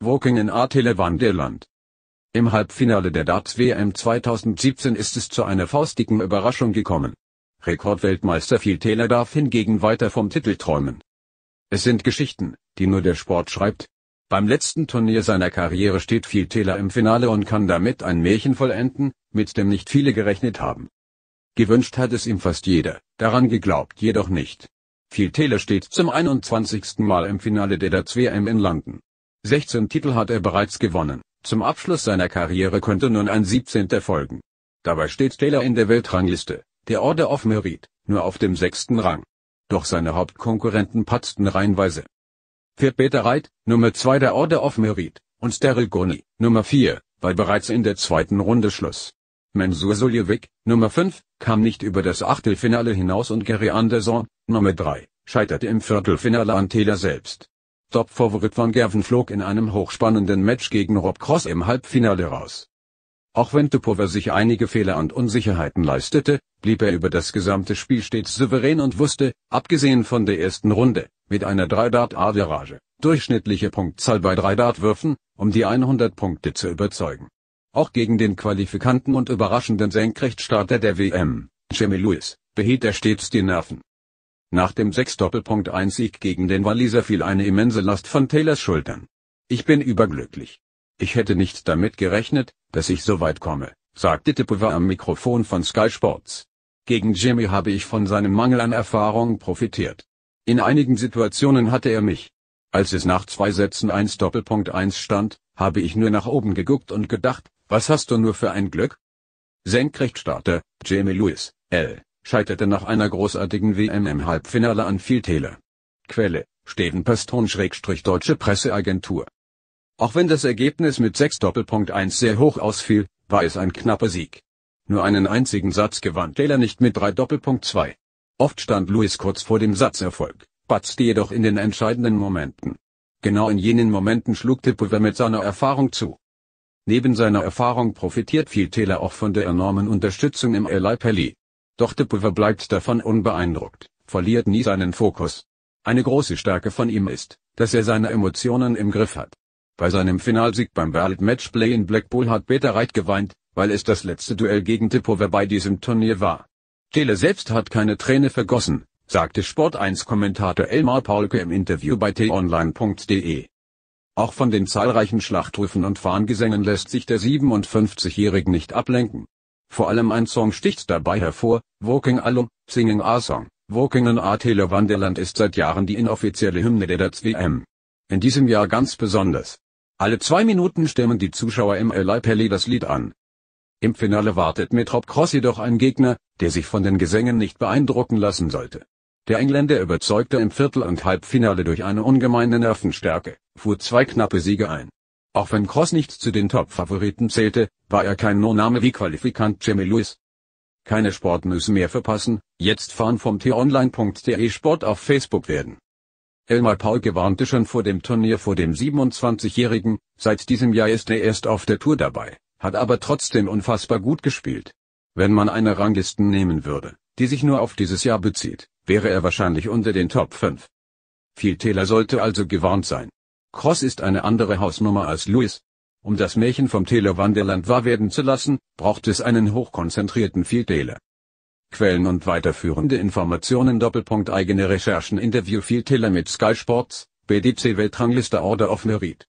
Woking in Artille Wanderland. Im Halbfinale der Darts-WM 2017 ist es zu einer faustigen Überraschung gekommen. Rekordweltmeister Phil Taylor darf hingegen weiter vom Titel träumen. Es sind Geschichten, die nur der Sport schreibt. Beim letzten Turnier seiner Karriere steht Phil Taylor im Finale und kann damit ein Märchen vollenden, mit dem nicht viele gerechnet haben. Gewünscht hat es ihm fast jeder, daran geglaubt jedoch nicht. Phil Taylor steht zum 21. Mal im Finale der Darts WM in London. 16 Titel hat er bereits gewonnen. Zum Abschluss seiner Karriere könnte nun ein 17. folgen. Dabei steht Taylor in der Weltrangliste, der Order of Merit, nur auf dem sechsten Rang. Doch seine Hauptkonkurrenten patzten reihenweise. Fährt Peter Reit, Nummer 2 der Order of Merit, und Daryl Goni, Nummer 4, war bereits in der zweiten Runde Schluss. Mensur Suljevic, Nummer 5, kam nicht über das Achtelfinale hinaus und Gary Anderson, Nummer 3, scheiterte im Viertelfinale an Taylor selbst. Topfavorit Van Gerven flog in einem hochspannenden Match gegen Rob Cross im Halbfinale raus. Auch wenn Tupover sich einige Fehler und Unsicherheiten leistete, blieb er über das gesamte Spiel stets souverän und wusste, abgesehen von der ersten Runde, mit einer 3-Dart-Average, durchschnittliche Punktzahl bei 3-Dart-Würfen, um die 100 Punkte zu überzeugen. Auch gegen den Qualifikanten und überraschenden Senkrechtstarter der WM, Jimmy Lewis, behielt er stets die Nerven. Nach dem 6-1-Sieg doppelpunkt gegen den Walliser fiel eine immense Last von Taylors Schultern. Ich bin überglücklich. Ich hätte nicht damit gerechnet, dass ich so weit komme, sagte Tipova am Mikrofon von Sky Sports. Gegen Jimmy habe ich von seinem Mangel an Erfahrung profitiert. In einigen Situationen hatte er mich. Als es nach zwei Sätzen 1-1 Doppelpunkt stand, habe ich nur nach oben geguckt und gedacht, was hast du nur für ein Glück? Senkrechtstarter, Jamie Lewis, L scheiterte nach einer großartigen WM im Halbfinale an viel Fieltele. Quelle, Steven Peston-Deutsche Presseagentur. Auch wenn das Ergebnis mit 6 Doppelpunkt 1 sehr hoch ausfiel, war es ein knapper Sieg. Nur einen einzigen Satz gewann Taylor nicht mit 3 Doppelpunkt 2. Oft stand Lewis kurz vor dem Satzerfolg, batzte jedoch in den entscheidenden Momenten. Genau in jenen Momenten schlug Tipover mit seiner Erfahrung zu. Neben seiner Erfahrung profitiert viel Taylor auch von der enormen Unterstützung im Eli Pelli, doch de Pulver bleibt davon unbeeindruckt, verliert nie seinen Fokus. Eine große Stärke von ihm ist, dass er seine Emotionen im Griff hat. Bei seinem Finalsieg beim World Match Play in Blackpool hat Peter Wright geweint, weil es das letzte Duell gegen Tipover bei diesem Turnier war. Tele selbst hat keine Träne vergossen, sagte Sport1-Kommentator Elmar Paulke im Interview bei t-online.de. Auch von den zahlreichen Schlachtrüfen und Fahngesängen lässt sich der 57-Jährige nicht ablenken. Vor allem ein Song sticht dabei hervor, Walking Along, Singing a Song, Walking in a Telewanderland ist seit Jahren die inoffizielle Hymne der Dats WM. In diesem Jahr ganz besonders. Alle zwei Minuten stimmen die Zuschauer im Eli Pelli das Lied an. Im Finale wartet Metrop Cross jedoch ein Gegner, der sich von den Gesängen nicht beeindrucken lassen sollte. Der Engländer überzeugte im Viertel- und Halbfinale durch eine ungemeine Nervenstärke, fuhr zwei knappe Siege ein. Auch wenn Cross nicht zu den Top-Favoriten zählte, war er kein No-Name wie Qualifikant Jimmy Lewis. Keine Sportnews mehr verpassen, jetzt fahren vom t-online.de Sport auf Facebook werden. Elmar Paul warnte schon vor dem Turnier vor dem 27-Jährigen, seit diesem Jahr ist er erst auf der Tour dabei, hat aber trotzdem unfassbar gut gespielt. Wenn man eine Ranglisten nehmen würde, die sich nur auf dieses Jahr bezieht, wäre er wahrscheinlich unter den Top 5. Viel Täler sollte also gewarnt sein. Cross ist eine andere Hausnummer als Louis. Um das Märchen vom Telewanderland wahr werden zu lassen, braucht es einen hochkonzentrierten Vieltäler. Quellen und weiterführende Informationen Doppelpunkt eigene Recherchen Interview Vieltäler mit Sky Sports, BDC Weltrangliste Order of Merit